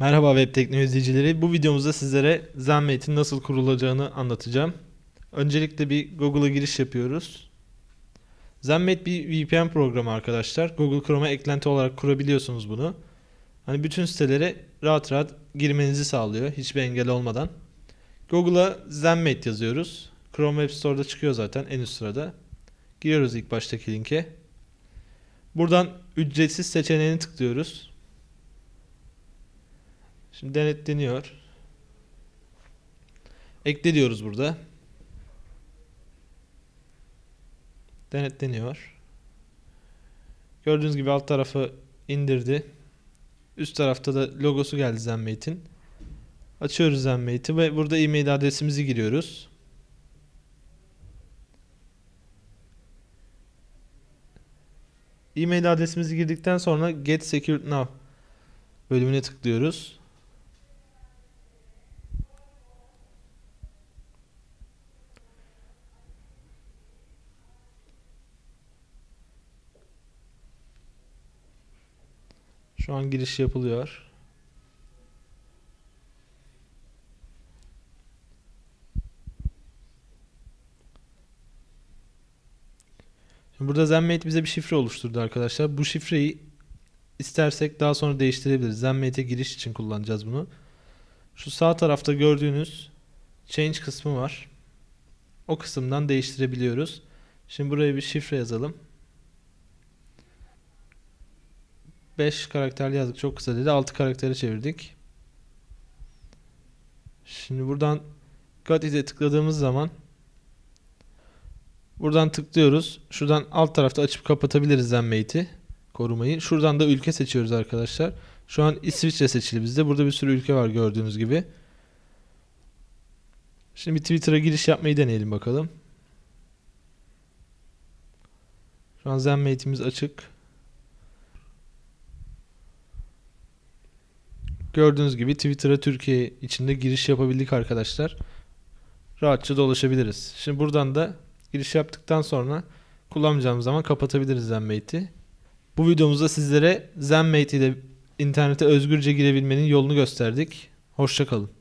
Merhaba web teknoloji izleyicileri. Bu videomuzda sizlere ZenMate'in nasıl kurulacağını anlatacağım. Öncelikle bir Google'a giriş yapıyoruz. ZenMate bir VPN programı arkadaşlar. Google Chrome'a eklenti olarak kurabiliyorsunuz bunu. Hani bütün sitelere rahat rahat girmenizi sağlıyor hiçbir engel olmadan. Google'a ZenMate yazıyoruz. Chrome Web Store'da çıkıyor zaten en üst sırada. Giriyoruz ilk baştaki linke. Buradan ücretsiz seçeneğini tıklıyoruz. Şimdi denetleniyor. Ekle diyoruz burada. Denetleniyor. Gördüğünüz gibi alt tarafı indirdi. Üst tarafta da logosu geldi Zenmate'in. Açıyoruz Zenmate'i ve burada e-mail adresimizi giriyoruz. E-mail adresimizi girdikten sonra Get Secure Now bölümüne tıklıyoruz. Şu an giriş yapılıyor. Şimdi burada ZenMate bize bir şifre oluşturdu arkadaşlar. Bu şifreyi istersek daha sonra değiştirebiliriz. ZenMate'e giriş için kullanacağız bunu. Şu sağ tarafta gördüğünüz change kısmı var. O kısımdan değiştirebiliyoruz. Şimdi buraya bir şifre yazalım. 5 karakterli yazdık çok kısa dedi. 6 karaktere çevirdik. Şimdi buradan cut it'e tıkladığımız zaman buradan tıklıyoruz. Şuradan alt tarafta açıp kapatabiliriz zenmate'i korumayı. Şuradan da ülke seçiyoruz arkadaşlar. Şu an İsviçre seçili bizde. Burada bir sürü ülke var gördüğünüz gibi. Şimdi bir Twitter'a giriş yapmayı deneyelim bakalım. Şu an zenmate'imiz açık. Gördüğünüz gibi Twitter'a Türkiye içinde giriş yapabildik arkadaşlar. Rahatça dolaşabiliriz. Şimdi buradan da giriş yaptıktan sonra kullanmayacağımız zaman kapatabiliriz Zenmate'i. Bu videomuzda sizlere Zenmate ile internete özgürce girebilmenin yolunu gösterdik. Hoşçakalın.